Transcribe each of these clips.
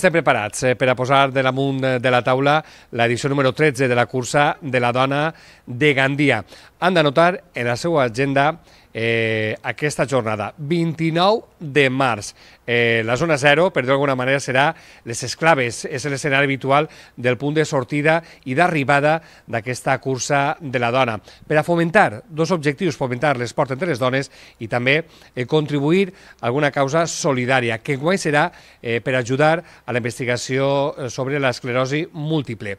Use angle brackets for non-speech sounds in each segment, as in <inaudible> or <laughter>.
estem preparats eh, per a posar de damunt de la taula l'edició número 13 de la cursa de la dona de Gandia. Han d'anotar en la seva agenda eh, aquesta jornada, 29 de març. Eh, la zona zero, per dir d'alguna manera, serà les esclaves. És l'escenari habitual del punt de sortida i d'arribada d'aquesta cursa de la dona. Per a fomentar dos objectius, fomentar l'esport entre les dones i també eh, contribuir a alguna causa solidària, que guai serà eh, per ajudar a la investigació eh, sobre l'esclerosi múltiple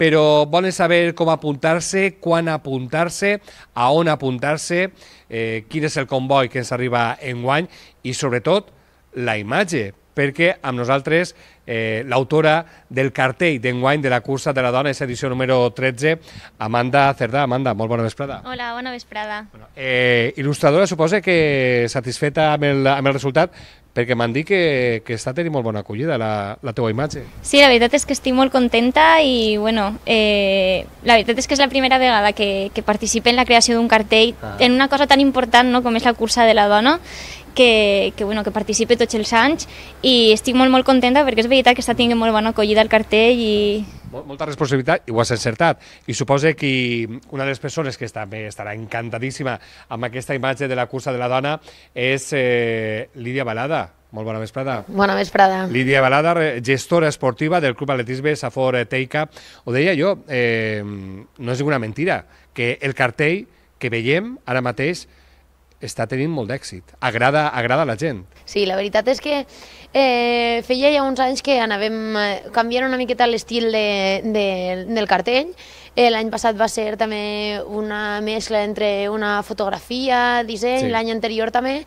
però volen saber com apuntar-se, quan apuntar-se, a on apuntar-se, eh, quin és el comboi que ens arriba en guany i, sobretot, la imatge, perquè amb nosaltres eh, l'autora del cartell d'enguany de la cursa de la dona és edició número 13, Amanda Cerdà. Amanda, molt bona vesprada. Hola, bona vesprada. Bueno, eh, il·lustradora, suposa que satisfeta amb el, amb el resultat, perquè m'han dit que, que està tenint molt bona acollida la, la teua imatge. Sí, la veritat és que estic molt contenta i, bueno, eh, la veritat és que és la primera vegada que, que participe en la creació d'un cartell ah. en una cosa tan important no, com és la cursa de la dona que, que, bueno, que participe tots els anys i estic molt molt contenta perquè és veritat que està tinguent molt bona acollida al cartell i... Molta responsabilitat i ho has encertat. I suposa que una de les persones que també estarà encantadíssima amb aquesta imatge de la cursa de la dona és eh, Lídia Balada. Molt bona vesprada. Bona vesprada. Lídia Balada, gestora esportiva del Club Atletisme Safor eh, Teica. Ho deia jo, eh, no és una mentira, que el cartell que veiem ara mateix està tenint molt d'èxit. Agrada, agrada a la gent. Sí, la veritat és que eh, feia ja uns anys que anàvem eh, canviant una miqueta l'estil de, de, del cartell. Eh, L'any passat va ser també una mescla entre una fotografia, disseny, sí. l'any anterior també,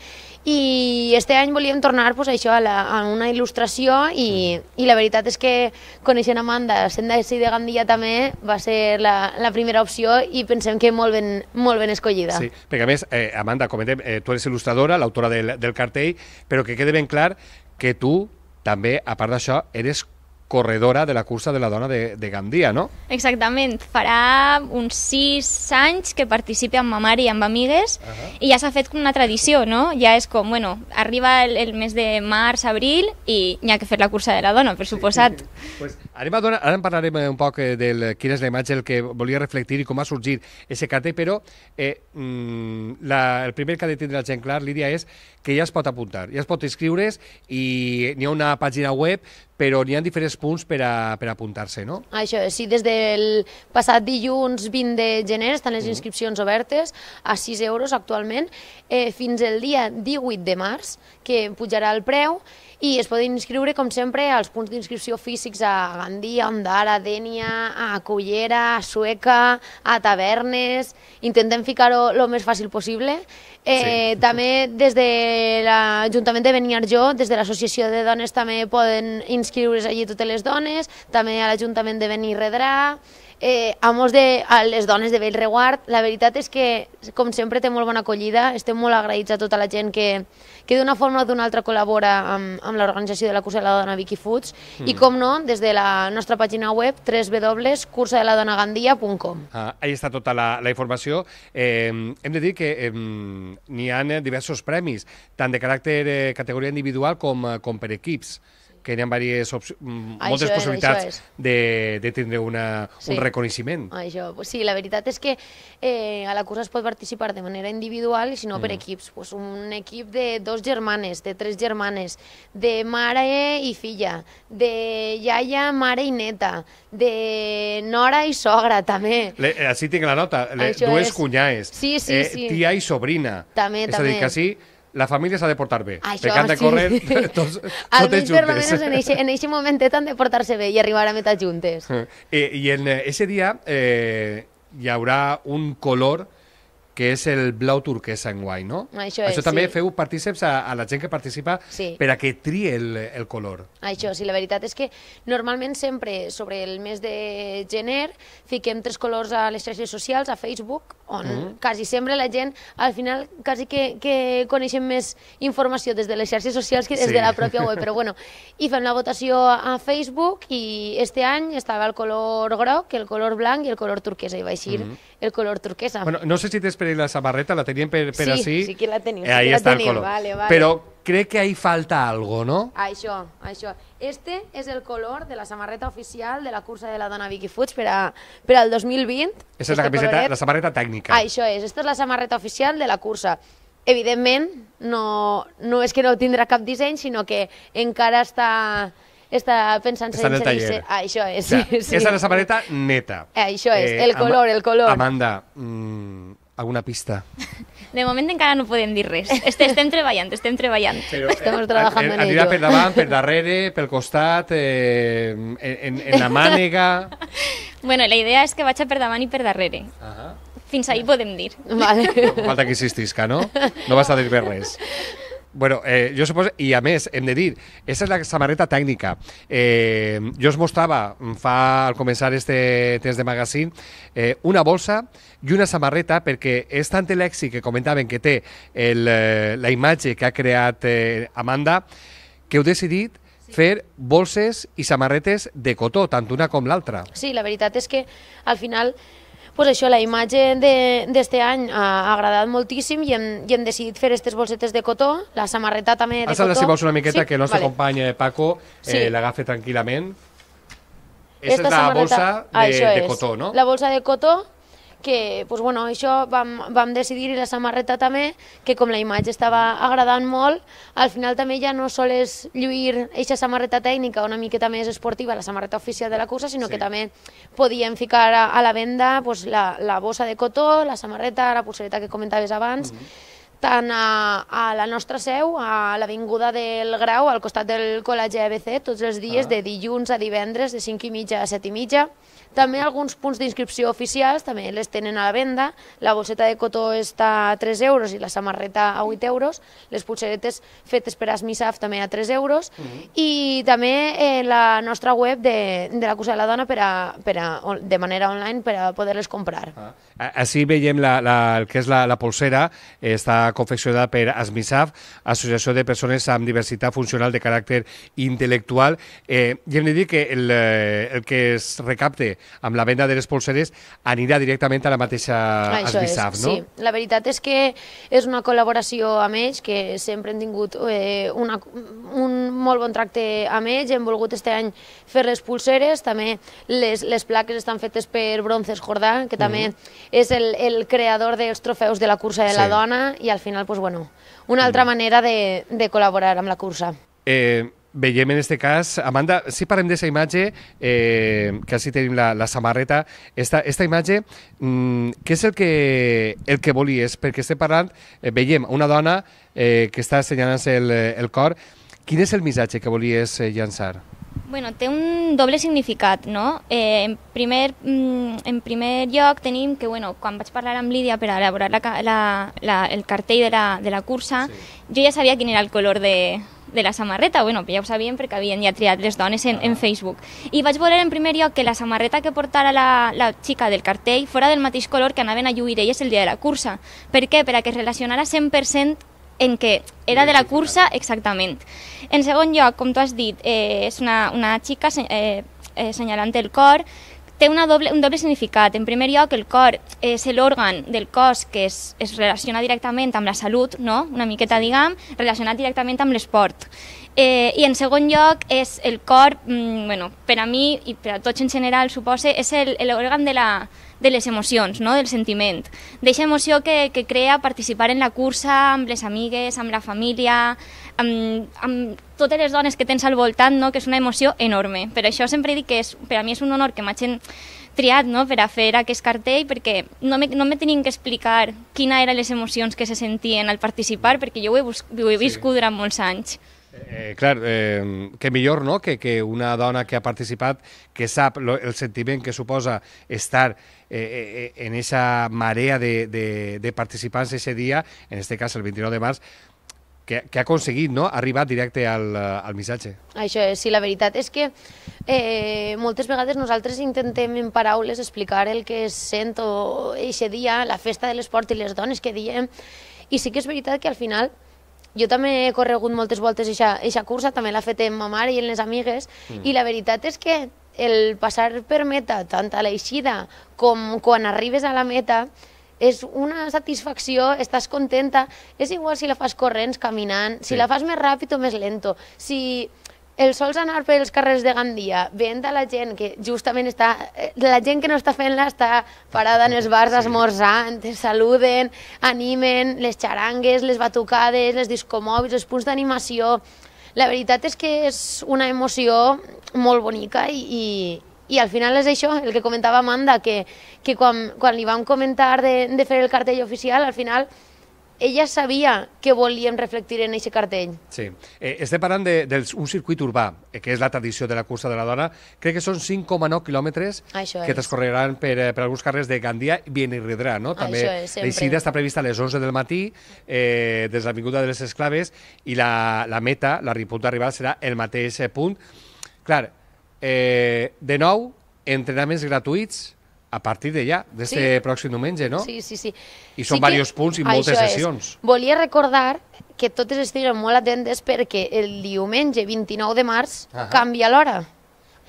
i este any volíem tornar pues, això, a, la, a una il·lustració i, mm. i la veritat és que coneixent Amanda, sent de de Gandia també, va ser la, la primera opció i pensem que molt ben, molt ben escollida. Sí, perquè a més, eh, Amanda, comentem, eh, tu eres il·lustradora, l'autora del, del cartell, però que quede ben clar que tu també, a part d'això, eres corredora de la cursa de la dona de, de Gandia, no? Exactament. Farà uns sis anys que participi amb Mamari i amb Amigues uh -huh. i ja s'ha fet com una tradició, no? Ja és com, bueno, arriba el, el mes de març, abril i n'hi ha que fer la cursa de la dona, per suposat. Sí. pues, anem donar, ara en parlarem eh, un poc eh, de quina és la imatge el que volia reflectir i com ha sorgit aquest cartell, però eh, mm, la, el primer que ha de tindre la gent clar, Lídia, és que ja es pot apuntar, ja es pot inscriure's i n'hi ha una pàgina web però n'hi ha diferents punts per, a, per apuntar-se, no? Això sí, des del passat dilluns 20 de gener estan les mm. inscripcions obertes a 6 euros actualment, eh, fins el dia 18 de març, que pujarà el preu, i es poden inscriure, com sempre, als punts d'inscripció físics a Gandia, a Ondara, Dènia, a Cullera, a Sueca, a Tavernes... Intentem ficar-ho el més fàcil possible. Eh, sí. <laughs> També des de l'Ajuntament de Beniarjó, des de l'Associació de Dones, també poden inscriure's allí totes les dones, també a l'Ajuntament de Benirredrà, eh, amos de, a les dones de Bellreguard. La veritat és que, com sempre, té molt bona acollida. Estem molt agraïts a tota la gent que, que d'una forma o d'una altra col·labora amb, amb l'organització de la Cursa de la Dona Vicky Foods. Mm. I, com no, des de la nostra pàgina web, www.cursadeladonagandia.com. Ah, ahí està tota la, la informació. Eh, hem de dir que eh, n'hi ha diversos premis, tant de caràcter eh, categoria individual com, eh, com per equips que hi ha diverses mm, moltes és, possibilitats de, de tindre una, sí. un reconeixement. Això. Sí, la veritat és que eh, a la cursa es pot participar de manera individual i si no mm. per equips. Pues un equip de dos germanes, de tres germanes, de mare i filla, de iaia, mare i neta, de nora i sogra també. Le, eh, així tinc la nota, Le, dues és... cunyaes, sí, sí, eh, sí. tia i sobrina. També, és també. a dir, que així la família s'ha de portar bé, Això, perquè han de córrer sí. <laughs> <laughs> tots, Almenys, juntes. Almenys, per almenys, en aquest momentet han de portar-se bé i arribar a meta juntes. I, eh, i en eh, ese dia eh, hi haurà un color que és el blau turquesa en guai, no? Això, és, Això també sí. feu partíceps a, a la gent que participa sí. per a que trie el, el color. Això, sí, la veritat és que normalment sempre sobre el mes de gener fiquem tres colors a les xarxes socials, a Facebook, on mm. quasi sempre la gent, al final, quasi que, que coneixem més informació des de les xarxes socials que des sí. de la pròpia web, però bueno, <laughs> i fem la votació a Facebook i este any estava el color groc, el color blanc i el color turquesa, i va aixir. mm -hmm el color turquesa. Bueno, no sé si te esperé la samarreta, la tenían per, per sí, así. Sí, que la tenía. Eh, ahí sí tenim, el color. Vale, vale. Pero crec que ahí falta algo, no? Això, això. Este és el color de la samarreta oficial de la cursa de la dona Vicky Foods per, a, per al 2020. Aquesta és la, camiseta, coloret. la samarreta tècnica. Ah, això és, aquesta és la samarreta oficial de la cursa evidentment, no, no és que no tindrà cap disseny, sinó que encara està està pensant està en el taller. Eh? Ah, això és. o sigui, <laughs> sí. És la samarreta neta. Eh, això és, eh, el color, el color. Amanda, mm, alguna pista? De moment encara no podem dir res. Estem treballant, estem treballant. Però, Estamos eh, treballant en ello. Anirà per davant, per darrere, pel costat, eh, en, en la mànega... <laughs> Bueno, la idea és que vaig per davant i per darrere. Ah Fins ahir podem dir. Vale. No falta que insistisca, no? No vas a dir res. <laughs> Bueno, eh, jo suposo, i a més, hem de dir, aquesta és la samarreta tècnica. Eh, jo us mostrava, mm, fa al començar este test de magazine, eh, una bolsa i una samarreta, perquè és tant l'èxit que comentaven que té el, eh, la imatge que ha creat eh, Amanda, que heu decidit fer bolses i samarretes de cotó, tant una com l'altra. Sí, la veritat és que al final pues això, la imatge d'este any ha agradat moltíssim i hem, i hem decidit fer aquestes bolsetes de cotó, la samarreta també de Has cotó. si vols una miqueta sí? que el nostre vale. company eh, Paco eh, sí. l'agafe l'agafi tranquil·lament. Aquesta és la samarreta... bolsa ah, de, ah, de cotó, no? La bolsa de cotó que pues, bueno, això vam, vam decidir i la samarreta també, que com la imatge estava agradant molt, al final també ja no és lluir eixa samarreta tècnica una miqueta més esportiva, la samarreta oficial de la cursa, sinó sí. que també podíem ficar a, a la venda pues, la, la bossa de cotó, la samarreta, la pulsereta que comentaves abans, mm -hmm tant a, a la nostra seu, a l'Avinguda del Grau, al costat del col·legi ABC, tots els dies, ah. de dilluns a divendres, de 5 i mitja a 7 i mitja. També alguns punts d'inscripció oficials també les tenen a la venda, la bosseta de cotó està a 3 euros i la samarreta a 8 euros, les pulseretes fetes per Asmisaf també a 3 euros Mm -hmm. i també eh, la nostra web de, de la Cosa de la Dona per a, per a, de manera online per a poder-les comprar. Ah. Així veiem la, la, el que és la, la pulsera. Eh, està confeccionada per Asmisaf, Associació de Persones amb Diversitat Funcional de Caràcter Intel·lectual, eh, i hem de dir que el, eh, el que es recapte amb la venda de les polseres anirà directament a la mateixa Això és, no? Sí, la veritat és que és una col·laboració amb ells, que sempre hem tingut eh, una, un molt bon tracte amb ells, hem volgut este any fer les polseres, també les, les plaques estan fetes per Bronces Jordà, que també mm -hmm. és el, el creador dels trofeus de la cursa de sí. la dona, i al final, pues, bueno, una altra mm -hmm. manera de, de col·laborar amb la cursa. Eh, veiem en este cas, Amanda, si parlem de imatge, eh, que així tenim la, la samarreta, esta, esta imatge, mm, què és el que, el que volies? Perquè estem parlant, eh, veiem una dona eh, que està assenyalant-se el, el cor. Quin és el missatge que volies eh, llançar? Bueno, té un doble significat, no? Eh, en, primer, mm, en primer lloc tenim que, bueno, quan vaig parlar amb Lídia per elaborar la, la, la, el cartell de la, de la cursa, sí. jo ja sabia quin era el color de, de la samarreta. Bueno, ja ho sabien perquè havien ja triat les dones en, en ah. Facebook. I vaig voler en primer lloc que la samarreta que portara la, la xica del cartell fora del mateix color que anaven a lluir elles el dia de la cursa. Per què? Per a que es relacionara 100% en què era de la cursa exactament. En segon lloc, com tu has dit, eh, és una, una xica eh, eh, senyalant el cor, té una doble, un doble significat. En primer lloc, el cor és l'òrgan del cos que es, es relaciona directament amb la salut, no? una miqueta, diguem, relacionat directament amb l'esport. Eh, I en segon lloc, és el cor, mm, bueno, per a mi i per a tots en general, suposa, és l'òrgan de la, de les emocions, no? del sentiment. D'eixa emoció que, que crea participar en la cursa amb les amigues, amb la família, amb, amb totes les dones que tens al voltant, no? que és una emoció enorme. Per això sempre dic que és, per a mi és un honor que m'hagin triat no? per a fer aquest cartell perquè no me, no me tenien que explicar quina eren les emocions que se sentien al participar perquè jo ho he, ho he viscut sí. durant molts anys. Eh, eh, clar, eh, que millor no? que, que una dona que ha participat, que sap lo, el sentiment que suposa estar eh, eh, eh en aquesta marea de, de, de participants ese dia, en este cas el 29 de març, que, que ha aconseguit no? arribar directe al, al missatge. Això és, sí, la veritat és que eh, moltes vegades nosaltres intentem en paraules explicar el que sent o eixe dia, la festa de l'esport i les dones que diem, i sí que és veritat que al final jo també he corregut moltes voltes aquesta cursa, també l'ha fet amb ma mare i amb les amigues, mm. i la veritat és que el passar per meta, tant a l'eixida com quan arribes a la meta, és una satisfacció, estàs contenta, és igual si la fas corrents, caminant, sí. si la fas més ràpid o més lento, si el sols anar pels carrers de Gandia veient de la gent que justament està... Eh, la gent que no està fent-la està parada en els bars esmorzant, te saluden, animen, les xarangues, les batucades, les discomòbils, els punts d'animació... La veritat és que és una emoció molt bonica i, i, i al final és això, el que comentava Amanda, que, que quan, quan li vam comentar de, de fer el cartell oficial, al final ella sabia que volíem reflectir en aquest cartell. Sí. Eh, estem parlant d'un de, de un circuit urbà, eh, que és la tradició de la cursa de la dona. Crec que són 5,9 quilòmetres que transcorreran per, eh, per alguns carrers de Gandia i Benirredrà, no? També l'eixida està prevista a les 11 del matí, eh, des de l'Avinguda de les Esclaves, i la, la meta, la riputa rival, serà el mateix eh, punt. Clar, eh, de nou, entrenaments gratuïts, a partir de ja, des sí. de pròxim diumenge, no? Sí, sí, sí. I són sí diversos punts i moltes sessions. És. Volia recordar que totes estiguin molt atentes perquè el diumenge 29 de març uh -huh. canvia l'hora.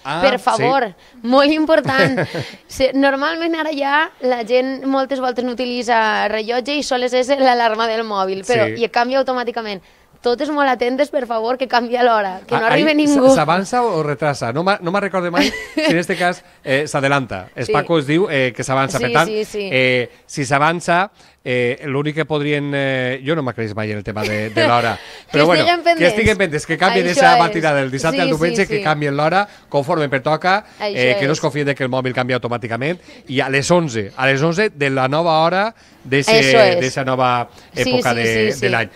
Ah, per favor, sí. molt important. <laughs> Normalment ara ja la gent moltes voltes no utilitza rellotge i soles és l'alarma del mòbil, però sí. i canvia automàticament totes molt atentes, per favor, que canvia l'hora, que no ah, arribi ningú. S'avança o retrasa? No no no recordo mai <laughs> si en este cas eh, s'adelanta. Sí. Paco es diu eh, que s'avança. Sí, per tant, sí, sí. Eh, si s'avança, eh, l'únic que podrien... Eh, jo no m'acreix mai en el tema de, de l'hora. <laughs> Però que bueno, pendents. que estiguen pendents, que canvien aquesta matina del dissabte sí, al diumenge, sí, sí. que canvien l'hora conforme pertoca, Això eh, que no es confien que el mòbil canvia automàticament, i a les 11, a les 11 de la nova hora d'esa nova època sí, sí, de, sí, sí. de l'any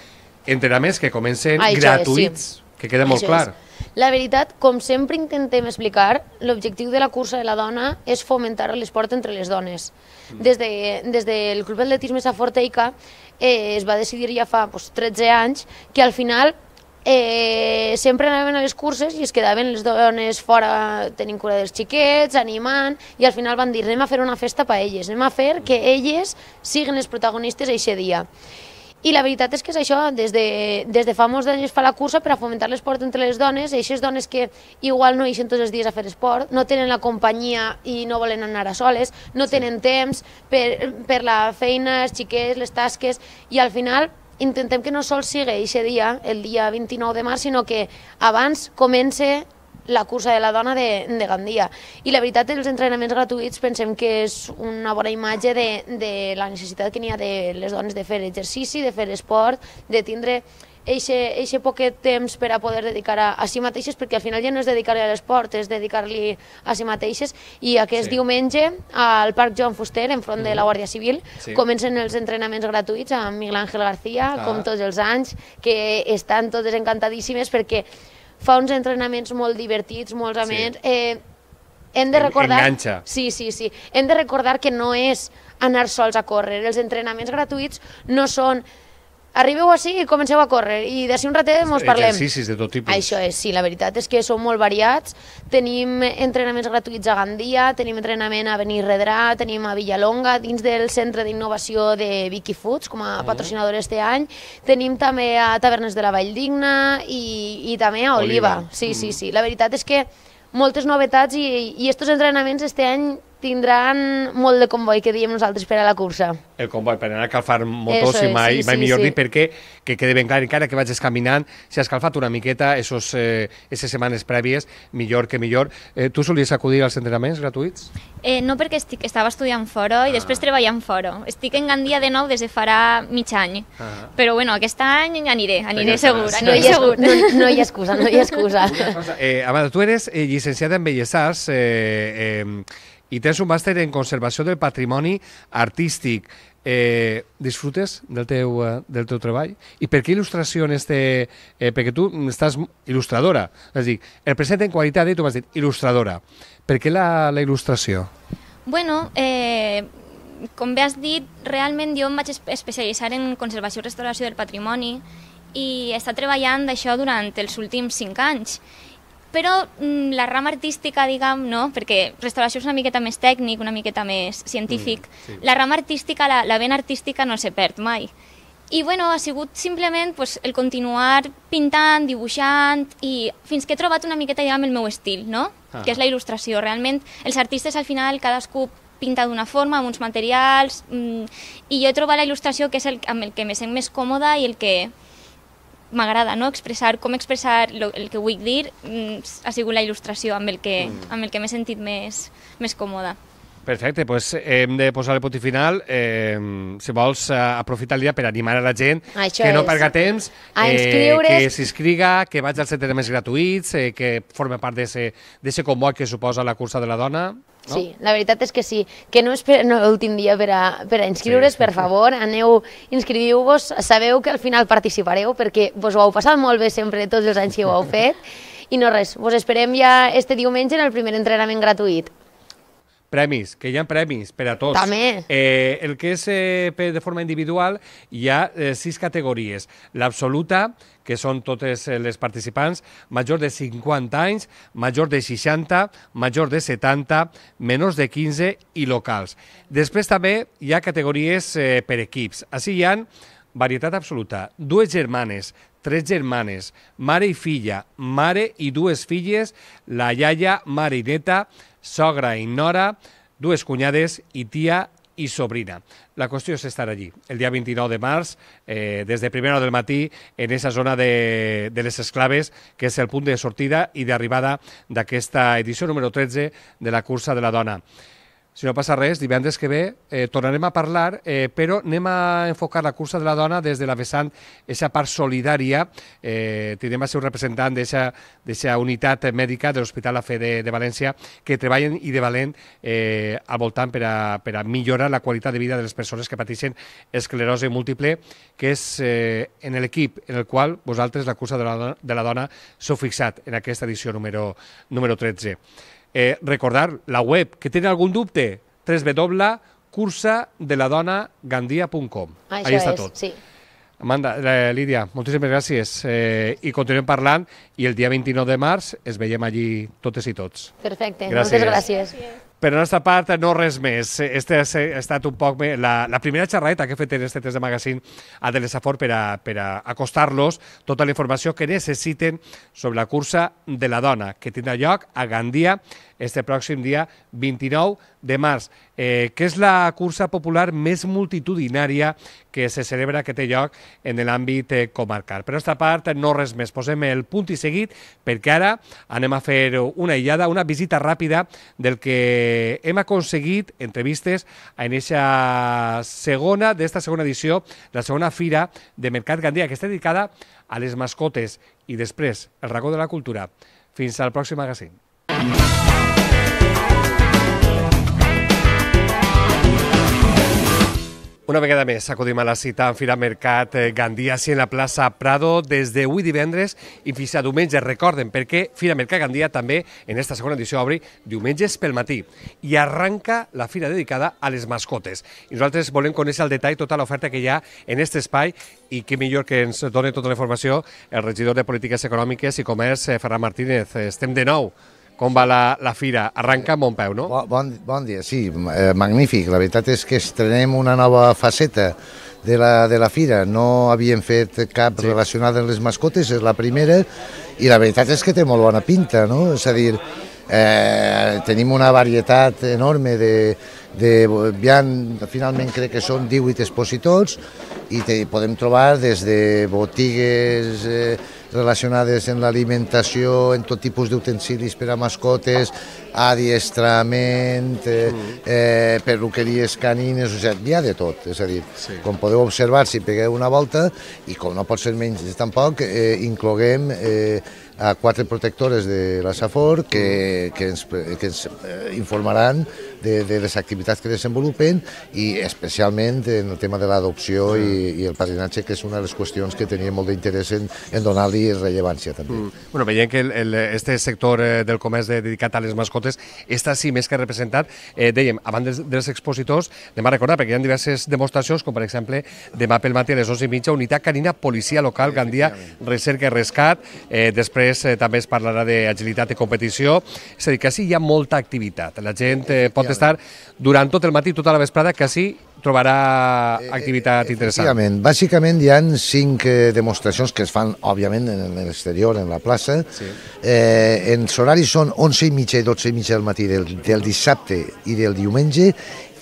entrenaments que comencen Ai, gratuïts, sí. que queda molt això clar. És. La veritat, com sempre intentem explicar, l'objectiu de la cursa de la dona és fomentar l'esport entre les dones. Mm. Des, de, des del Club Atletisme Saforteica eh, es va decidir ja fa pues, 13 anys que al final eh, sempre anaven a les curses i es quedaven les dones fora tenint cura dels xiquets, animant, i al final van dir anem a fer una festa per elles, anem a fer que elles siguin les protagonistes aquest dia. I la veritat és que és això, des de, des de fa molts anys es fa la cursa per a fomentar l'esport entre les dones, i aquestes dones que igual no eixen tots els dies a fer esport, no tenen la companyia i no volen anar a soles, no tenen temps per, per la feina, els xiquets, les tasques, i al final intentem que no sols sigui aquest dia, el dia 29 de març, sinó que abans comence la cursa de la dona de, de Gandia. I la veritat, els entrenaments gratuïts pensem que és una bona imatge de, de la necessitat que n'hi ha de les dones de fer exercici, de fer esport, de tindre eixe poquet temps per a poder dedicar a, a si mateixes, perquè al final ja no és dedicar-li a l'esport, és dedicar-li a si mateixes, i aquest sí. diumenge al Parc Joan Fuster, enfront mm. de la mm. Guàrdia Civil, sí. comencen els entrenaments gratuïts amb Miguel Ángel García, ah. com tots els anys, que estan totes encantadíssimes perquè fa uns entrenaments molt divertits, molts amens. Sí. Eh, hem de recordar... Enganxa. Sí, sí, sí. Hem de recordar que no és anar sols a córrer. Els entrenaments gratuïts no són arribeu així i comenceu a córrer i d'ací un ratet ens parlem. Exercicis de tot tipus. Això és, sí, la veritat és que són molt variats. Tenim entrenaments gratuïts a Gandia, tenim entrenament a Benirredrà, tenim a Villalonga, dins del Centre d'Innovació de Vicky Foods com a mm. patrocinador este any. Tenim també a Tavernes de la Vall Digna i, i també a Oliva. Oliva. Sí, mm. sí, sí. La veritat és que moltes novetats i, i estos entrenaments este any tindran molt de convoi, que diem nosaltres, per a la cursa. El convoi, per anar a calfar motos Eso i mai, sí, mai sí, millor sí. dir, perquè que quede ben clar, encara que vagis caminant, si has calfat una miqueta, esos, eh, eses setmanes prèvies, millor que millor. Eh, tu solies acudir als entrenaments gratuïts? Eh, no, perquè estic, estava estudiant fora ah. i després treballant fora. Estic en Gandia de nou des de farà mig any. Ah. Però bueno, aquest any aniré, aniré Vinga, segur, aniré no hi, segur. No, no hi ha excusa, no hi ha excusa. Eh, Amanda, tu eres eh, llicenciada en Belles Arts, eh, eh, i tens un màster en conservació del patrimoni artístic. Eh, disfrutes del teu, eh, del teu treball? I per què il·lustració en este... Eh, perquè tu estàs il·lustradora. És a dir, el present en qualitat, i eh, tu m'has dit il·lustradora. Per què la, la il·lustració? Bueno, eh, com bé has dit, realment jo em vaig especialitzar en conservació i restauració del patrimoni i he estat treballant d'això durant els últims cinc anys però mm, la rama artística, diguem, no? perquè restauració és una miqueta més tècnic, una miqueta més científic, mm, sí. la rama artística, la, la vena artística no se perd mai. I bueno, ha sigut simplement pues, el continuar pintant, dibuixant i fins que he trobat una miqueta diguem, el meu estil, no? Ah. que és la il·lustració. Realment els artistes al final cadascú pinta d'una forma, amb uns materials, mm, i jo he trobat la il·lustració que és el, amb el que me sent més còmoda i el que m'agrada no? expressar com expressar lo, el que vull dir mm, ha sigut la il·lustració amb el que, mm. amb el que m'he sentit més, més còmoda. Perfecte, doncs hem de posar el poti final. Eh, si vols, eh, aprofitar el dia per animar a la gent Això que no és. perga temps, eh, que s'inscriga, que vagi al centres més gratuïts, eh, que forma part d'aquest convoi que suposa la cursa de la dona. No? Sí, la veritat és que sí. Que no esperen l'últim dia per a, per a inscriure's, sí, sí, per favor, aneu, inscriviu-vos, sabeu que al final participareu perquè vos ho heu passat molt bé sempre tots els anys que ho heu <laughs> fet. I no res, vos esperem ja este diumenge en el primer entrenament gratuït premis, que hi ha premis per a tots. També. Eh, el que és eh, de forma individual hi ha eh, sis categories. L'absoluta, que són totes eh, les participants, major de 50 anys, major de 60, major de 70, menors de 15 i locals. Després també hi ha categories eh, per equips. Així hi ha varietat absoluta, dues germanes, tres germanes, mare i filla, mare i dues filles, la iaia, mare i neta, sogra i nora, dues cunyades i tia i sobrina. La qüestió és estar allí el dia 29 de març, eh, des de primera hora del matí, en esa zona de, de les Esclaves, que és el punt de sortida i d'arribada d'aquesta edició número 13 de la cursa de la dona si no passa res, divendres que ve eh, tornarem a parlar, eh, però anem a enfocar la cursa de la dona des de la vessant, aquesta part solidària. Eh, tindrem a ser un representant d'aquesta unitat mèdica de l'Hospital La Fe de, de València que treballen i de valent eh, al voltant per a, per a millorar la qualitat de vida de les persones que pateixen esclerosi múltiple, que és eh, en l'equip en el qual vosaltres, la cursa de la, de la dona, s'ha fixat en aquesta edició número, número 13. Eh, recordar la web, que tenen algun dubte, www.cursadeladonagandia.com. Ah, Ahí està és, tot. Sí. Amanda, eh, Lídia, moltíssimes gràcies eh, i continuem parlant i el dia 29 de març es veiem allí totes i tots. Perfecte, gràcies. moltes gràcies. gràcies. Per la nostra part, no res més. Este ha estat un poc la, la primera xerraeta que he fet en este test de magazine a l'Esafor per a, per a acostar-los tota la informació que necessiten sobre la cursa de la dona, que tindrà lloc a Gandia este pròxim dia 29 de març, eh, que és la cursa popular més multitudinària que se celebra que té lloc en l'àmbit eh, comarcal. Per aquesta part, no res més. Posem el punt i seguit perquè ara anem a fer una aïllada, una visita ràpida del que hem aconseguit entrevistes en aquesta segona, d'esta segona edició, la segona fira de Mercat Gandia, que està dedicada a les mascotes i després el racó de la cultura. Fins al pròxim magazín. Una vegada més, acudim a la cita en Fira Mercat eh, Gandia, si en la plaça Prado des de avui divendres i fins a diumenge. Recorden, perquè Fira Mercat Gandia també, en aquesta segona edició, obri diumenges pel matí i arranca la fira dedicada a les mascotes. I nosaltres volem conèixer al detall tota l'oferta que hi ha en aquest espai i que millor que ens doni tota la informació el regidor de Polítiques Econòmiques i Comerç, eh, Ferran Martínez. Estem de nou com va la, la fira? Arranca amb bon peu, no? Bon, bon dia, sí, eh, magnífic. La veritat és que estrenem una nova faceta de la, de la fira. No havíem fet cap sí. relacionada amb les mascotes, és la primera, i la veritat és que té molt bona pinta, no? És a dir, eh, tenim una varietat enorme de, de ja, finalment crec que són 18 expositors i te, podem trobar des de botigues eh, relacionades en l'alimentació, en tot tipus d'utensilis per a mascotes, adiestrament, eh, mm. eh, perruqueries canines, o sigui, hi ha de tot, és a dir, sí. com podeu observar, si pegueu una volta, i com no pot ser menys tampoc, eh, incloguem eh, a quatre protectores de la Safor que, que ens, que ens eh, informaran de, de les activitats que desenvolupen i especialment en el tema de l'adopció i, i el padrinatge, que és una de les qüestions que tenia molt d'interès en, en donar-li rellevància també. Mm. Bueno, veiem que el, este sector eh, del comerç de, dedicat a les mascotes està sí més que representat, eh, dèiem, abans dels, dels expositors, a recordar, perquè hi ha diverses demostracions, com per exemple demà pel matí a les 11 i mitja, unitat canina policia local, Gandia, recerca i rescat, eh, després eh, també es parlarà d'agilitat i competició, és a dir, que sí hi ha molta activitat, la gent eh, pot pot estar durant tot el matí, tota la vesprada, que sí trobarà eh, activitat eh, interessant. Bàsicament hi han cinc eh, demostracions que es fan, òbviament, en l'exterior, en la plaça. Sí. Eh, els horaris són 11 i mitja i 12 i mitja del matí del, del dissabte i del diumenge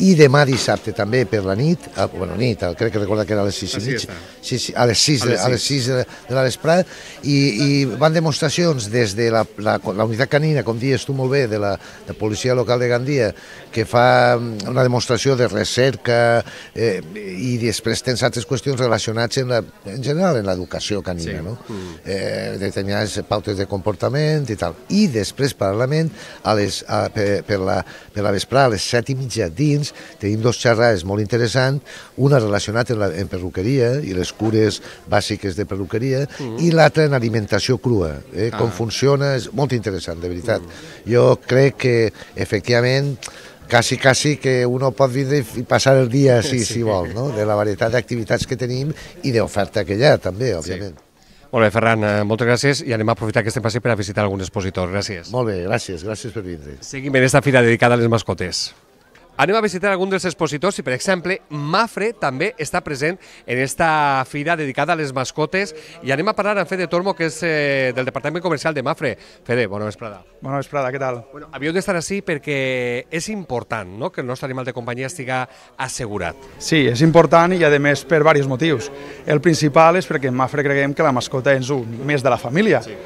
i demà dissabte també per la nit, a, eh, bueno, nit, eh, crec que recorda que era a les 6 i mig, sí, sí, a les 6, a les 6. A les 6 de, de la vesprada, i, i van demostracions des de la, la, la unitat canina, com dius tu molt bé, de la de policia local de Gandia, que fa mm, una demostració de recerca eh, i després tens altres qüestions relacionades en, la, en general en l'educació canina, sí. no? eh, Eh, determinades pautes de comportament i tal. I després, paral·lelament, a les, a, per, per, la, per la vesprada, a les 7 i mitja dins, anys tenim dos xerrades molt interessants, una relacionada amb la, en perruqueria i les cures bàsiques de perruqueria mm. i l'altra en alimentació crua, eh? Ah. com funciona, és molt interessant, de veritat. Mm. Jo crec que, efectivament, quasi, quasi que uno pot vindre i passar el dia, <laughs> si, sí. si vol, no? de la varietat d'activitats que tenim i d'oferta que hi ha, també, òbviament. Sí. Molt bé, Ferran, eh, moltes gràcies i anem a aprofitar aquest passi per a visitar algun expositor. Gràcies. Molt bé, gràcies, gràcies per vindre. Seguim en aquesta fira dedicada a les mascotes. Anem a visitar algun dels expositors i, per exemple, Mafre també està present en esta fira dedicada a les mascotes i anem a parlar amb Fede Tormo, que és eh, del Departament Comercial de Mafre. Fede, bona vesprada. Bona vesprada, què tal? Bueno, havíeu d'estar així perquè és important no? que el nostre animal de companyia estiga assegurat. Sí, és important i, a més, per diversos motius. El principal és perquè en Mafre creguem que la mascota és un més de la família. Sí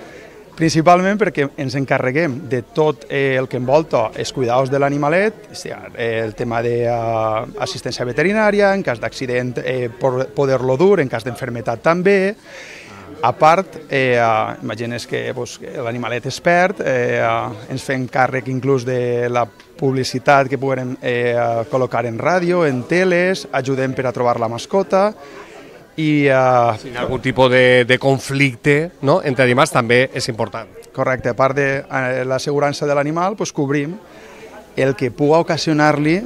Principalment perquè ens encarreguem de tot eh, el que envolta els cuidados de l'animalet, eh, el tema d'assistència eh, veterinària, en cas d'accident eh, poder-lo dur, en cas d'enfermetat també, a part, eh, imagines que pues, l'animalet és perd, eh, ens fem càrrec inclús de la publicitat que puguem eh, col·locar en ràdio, en teles, ajudem per a trobar la mascota, i... Uh, algun tipus de, de conflicte no? entre animals també és important. Correcte, a part de eh, l'assegurança de l'animal, doncs cobrim el que puga ocasionar-li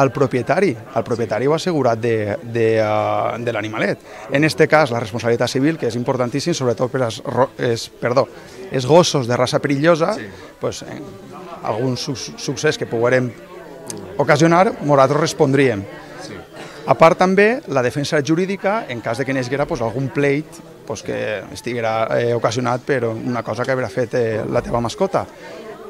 al propietari. El propietari ho ha assegurat de, de, uh, de l'animalet. En aquest cas, la responsabilitat civil, que és importantíssim, sobretot per als, és, perdó, és gossos de raça perillosa, sí. pues, en algun su succés que poguerem ocasionar, nosaltres respondríem. A part també la defensa jurídica en cas de que n'hi pues, algun pleit pues, que estiguera eh, ocasionat per una cosa que haurà fet eh, la teva mascota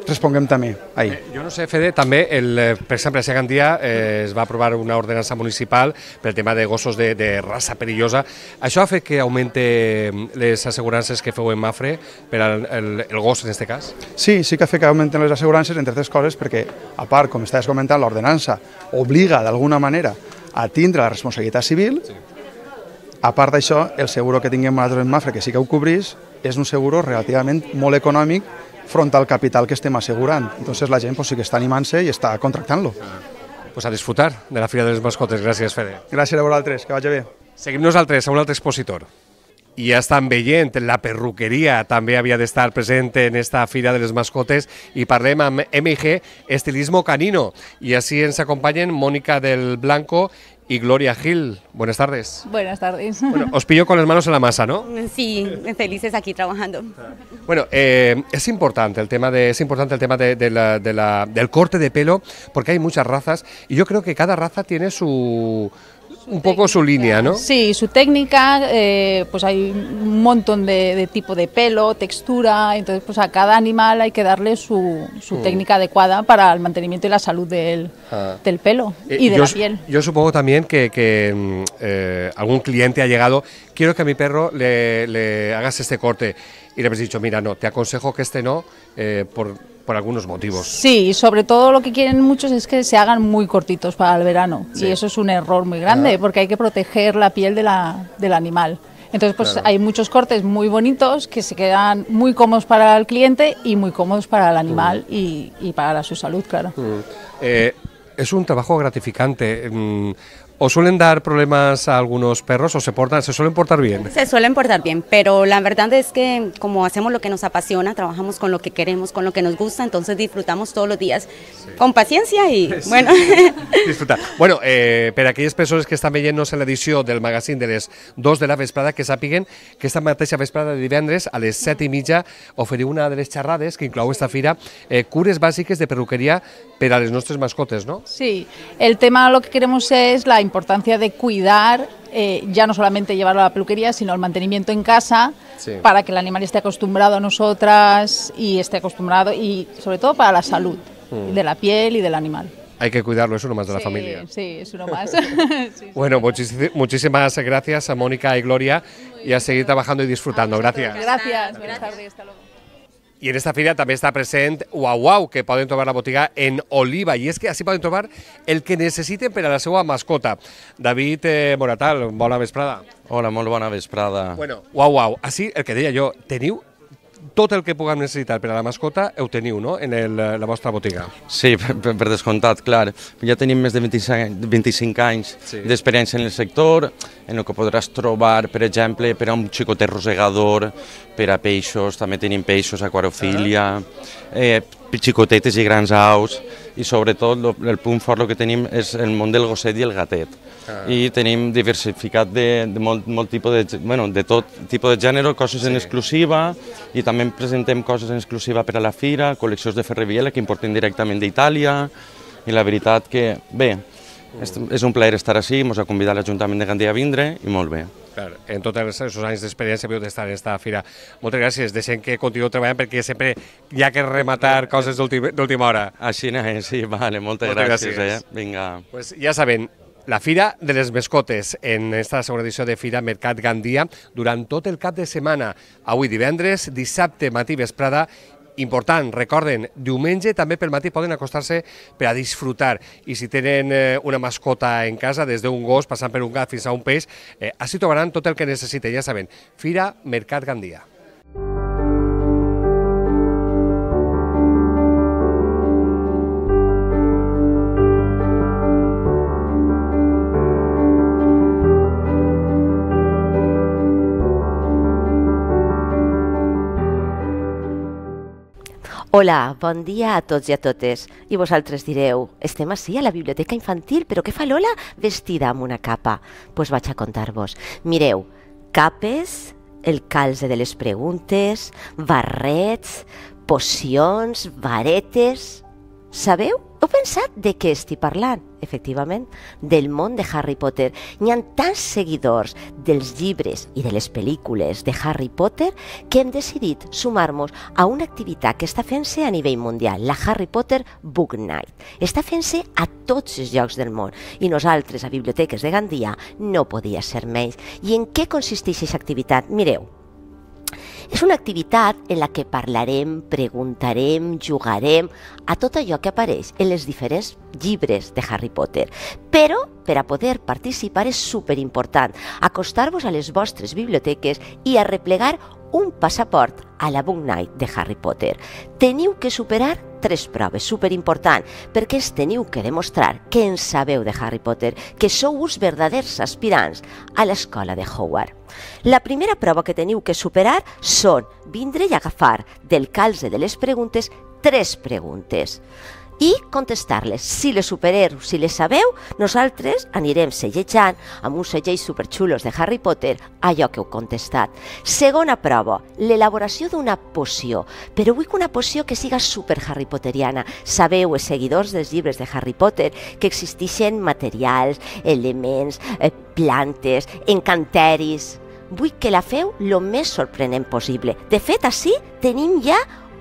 responguem també ahir. Eh, jo no sé, Fede, també, el, eh, per exemple, a dia eh, es va aprovar una ordenança municipal pel tema de gossos de, de raça perillosa. Això ha fet que augmente mm, les assegurances que feu en Mafre per al el, el gos, en aquest cas? Sí, sí que ha fet que augmenten les assegurances, entre altres coses, perquè, a part, com estàs comentant, l'ordenança obliga, d'alguna manera, a tindre la responsabilitat civil. A part d'això, el seguro que tinguem nosaltres en Mafra, que sí que ho cobrís, és un seguro relativament molt econòmic front al capital que estem assegurant. Entonces la gent pues, sí que està animant-se i està contractant-lo. Pues a disfrutar de la Fira de les Mascotes. Gràcies, Fede. Gràcies a vosaltres, que vagi bé. Seguim nosaltres a un altre expositor. y en Bellent, la perruquería, también había de estar presente en esta fila de los Mascotes y parlem MG Estilismo Canino. Y así se acompañen Mónica del Blanco y Gloria Gil. Buenas tardes. Buenas tardes. os pillo con las manos en la masa, ¿no? Sí, felices aquí trabajando. Bueno, eh, es importante el tema de es importante el tema de, del corte de pelo porque hay muchas razas y yo creo que cada raza tiene su un poco su línea, ¿no? Sí, su técnica, eh, pues hay un montón de, tipo de pelo, textura, entonces pues a cada animal hay que darle su, mm. técnica adecuada para el mantenimiento y la salud del, ah. pelo eh, y de la piel. Yo supongo también que, mm, eh, algún cliente ha llegado, quiero que a mi perro le, le hagas este corte y le habéis dicho, mira, no, te aconsejo que este no, eh, por, algunos motivos. Sí, sobre todo lo que quieren muchos es que se hagan muy cortitos para el verano. Y eso es un error muy grande, porque hay que proteger la piel de la, del animal. Entonces, pues hay muchos cortes muy bonitos que se quedan muy cómodos para el cliente y muy cómodos para el animal y, para su salud, claro. Eh, es un trabajo gratificante. Mm, ¿O suelen dar problemas a algunos perros o se portan, se suelen portar bien? Se suelen portar bien, pero la verdad es que como hacemos lo que nos apasiona, trabajamos con lo que queremos, con lo que nos gusta, entonces disfrutamos todos los días con paciencia y bueno. <laughs> Disfrutar. Bueno, eh, aquellas personas que están viendo la edición del Magazine de les 2 de la vesprada, que se apigen, que esta mateixa vesprada de divendres a las 7 y media una de las charradas que inclou esta fira, eh, cures básicas de peluquería para los nuestros mascotas, mascotes, no? Sí, el tema lo que queremos es la importancia de cuidar, eh, ya no solamente llevarlo a la peluquería, sino el mantenimiento en casa, para que el animal esté acostumbrado a nosotras y esté acostumbrado, y sobre todo para la salud mm. de la piel y del animal. Hay que cuidarlo, es uno más de la familia. Sí, es uno más. <laughs> <laughs> bueno, muchísimas gracias a Mónica y Gloria y a seguir trabajando y disfrutando. Gracias. Gracias, buenas hasta luego. I en esta fira també està present Uau que poden trobar la botiga en Oliva. I és que així poden trobar el que necessiten per a la seva mascota. David eh, Moratal, bona vesprada. Hola, molt bona vesprada. Bueno, Uau així el que deia jo, teniu tot el que puguem necessitar per a la mascota ho teniu no? en el, la vostra botiga. Sí, per, per descomptat, clar. Ja tenim més de 25, 25 anys sí. d'experiència en el sector, en el que podràs trobar, per exemple, per a un xicotet rosegador, per a peixos, també tenim peixos, aquarofília, ah. eh, xicotetes i grans aus, i sobretot el punt fort que tenim és el món del gosset i el gatet i ah. tenim diversificat de, de molt, molt tipus de, bueno, de tot tipus de gènere, coses sí. en exclusiva i també presentem coses en exclusiva per a la fira, col·leccions de Ferrebiela que importem directament d'Itàlia i la veritat que, bé, és, mm. és un plaer estar així, ens ha convidat l'Ajuntament de Gandia a vindre i molt bé. Clar, en tots els seus anys d'experiència heu d'estar estar en aquesta fira. Moltes gràcies, deixem que continuï treballant perquè sempre hi ha que rematar coses d'última hora. Així no, sí, vale, moltes, moltes gràcies. gràcies. Eh? Vinga. Pues ja saben, la Fira de les Mescotes, en esta segona edició de Fira Mercat Gandia, durant tot el cap de setmana, avui divendres, dissabte, matí, vesprada, important, recorden, diumenge també pel matí poden acostar-se per a disfrutar i si tenen eh, una mascota en casa, des d'un gos passant per un gat fins a un peix, eh, així trobaran tot el que necessiten, ja saben, Fira Mercat Gandia. Hola, bon dia a tots i a totes. I vosaltres direu, estem així a la biblioteca infantil, però què fa Lola vestida amb una capa? Doncs pues vaig a contar-vos. Mireu, capes, el calze de les preguntes, barrets, pocions, varetes... Sabeu? heu pensat de què estic parlant? Efectivament, del món de Harry Potter. N'hi ha tants seguidors dels llibres i de les pel·lícules de Harry Potter que hem decidit sumar-nos a una activitat que està fent-se a nivell mundial, la Harry Potter Book Night. Està fent-se a tots els llocs del món i nosaltres, a Biblioteques de Gandia, no podia ser menys. I en què consisteix aquesta activitat? Mireu, és una activitat en la que parlarem, preguntarem, jugarem a tot allò que apareix en els diferents llibres de Harry Potter. Però, per a poder participar és superimportant acostar-vos a les vostres biblioteques i arreplegar un passaport a la Book Night de Harry Potter. Teniu que superar tres proves, superimportants perquè es teniu que demostrar que en sabeu de Harry Potter, que sou uns verdaders aspirants a l'escola de Howard. La primera prova que teniu que superar són vindre i agafar del calze de les preguntes tres preguntes i contestar-les. Si les supereu, si les sabeu, nosaltres anirem sellejant amb uns segells superxulos de Harry Potter allò que heu contestat. Segona prova, l'elaboració d'una poció, però vull que una poció que siga super Harry Potteriana. Sabeu, els seguidors dels llibres de Harry Potter, que existeixen materials, elements, eh, plantes, encanteris... Vull que la feu lo més sorprenent possible. De fet, així tenim ja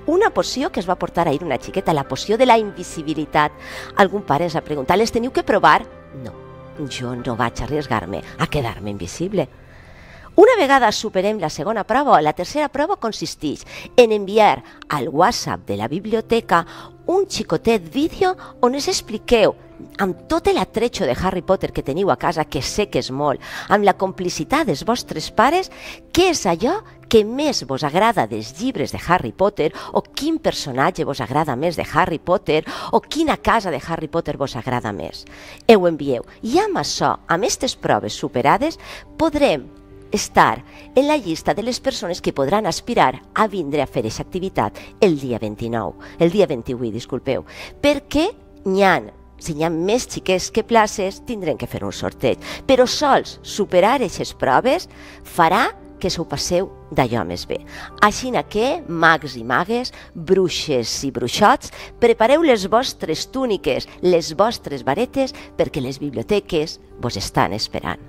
una poció que es va portar ahir una xiqueta, la poció de la invisibilitat. Algun pare es ha preguntat, les teniu que provar? No, jo no vaig arriesgar-me a quedar-me invisible. Una vegada superem la segona prova, la tercera prova consisteix en enviar al WhatsApp de la biblioteca un xicotet vídeo on es expliqueu amb tot l'atretxo de Harry Potter que teniu a casa, que sé que és molt, amb la complicitat dels vostres pares, què és allò que més vos agrada dels llibres de Harry Potter o quin personatge vos agrada més de Harry Potter o quina casa de Harry Potter vos agrada més. E ho envieu. I amb això, amb aquestes proves superades, podrem estar en la llista de les persones que podran aspirar a vindre a fer aquesta activitat el dia 29, el dia 28, disculpeu, perquè n'hi ha si hi ha més xiquets que places, tindrem que fer un sorteig. Però sols superar aquestes proves farà que s'ho passeu d'allò més bé. Així que, mags i magues, bruixes i bruixots, prepareu les vostres túniques, les vostres varetes, perquè les biblioteques vos estan esperant.